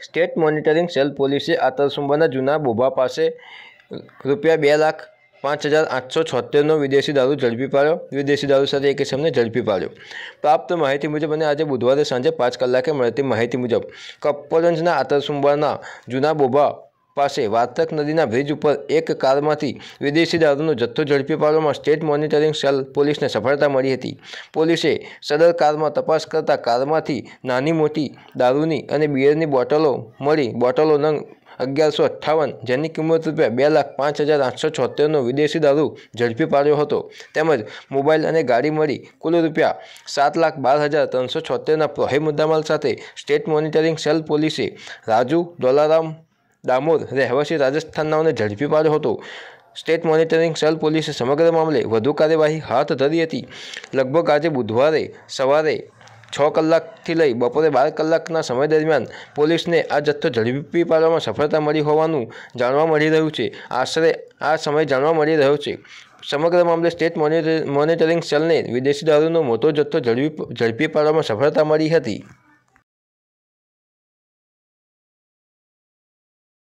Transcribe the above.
state monitoring cell પોલીસે આતરસુંબાના જૂના બોભા પાસે રૂપિયા બે લાખ પાંચ હજાર આઠસો છોતેરનો વિદેશી દારૂ ઝડપી પાડ્યો વિદેશી દારૂ સાથે એક ઇસમને ઝડપી પાડ્યો પ્રાપ્ત માહિતી મુજબ અને આજે બુધવારે સાંજે પાંચ કલાકે મળતી માહિતી મુજબ કપ્પોરંજના આતરસુંબાના જૂના બોભા પાસે વાતક નદીના ભેજ ઉપર એક કારમાંથી વિદેશી દારૂનો જથ્થો જડ્ડપે પાડ્યોમાં સ્ટેટ મોનિટરિંગ સેલ પોલીસે સફળતા મળી હતી પોલીસે સદર કારમાં તપાસ કરતાં કારમાંથી નાની મોટી દારૂની અને બીયરની બોટલો મળી બોટલોનો 1158 જેની કિંમત ₹205876 નો વિદેશી દારૂ જડ્ડપે પાડ્યો હતો તેમજ મોબાઈલ અને ગાડી મળી કુલ ₹712376 ના પ્રોહી મુદ્દામલ સાથે સ્ટેટ મોનિટરિંગ સેલ પોલીસે રાજુ દોલારામ ડામોર રહેવાસી રાજસ્થાનનાઓને ઝડપી પાડ્યો હતો સ્ટેટ મોનિટરિંગ સેલ પોલીસે સમગ્ર મામલે વધુ કાર્યવાહી હાથ ધરી હતી લગભગ આજે બુધવારે સવારે છ કલાકથી લઈ બપોરે બાર કલાકના સમય દરમિયાન પોલીસને આ જથ્થો ઝડપી પાડવામાં સફળતા મળી હોવાનું જાણવા મળી રહ્યું છે આશરે આ સમય જાણવા મળી રહ્યો છે સમગ્ર મામલે સ્ટેટ મોનિટરિંગ સેલને વિદેશી દારૂનો મોટો જથ્થો ઝડપી ઝડપી પાડવામાં સફળતા મળી હતી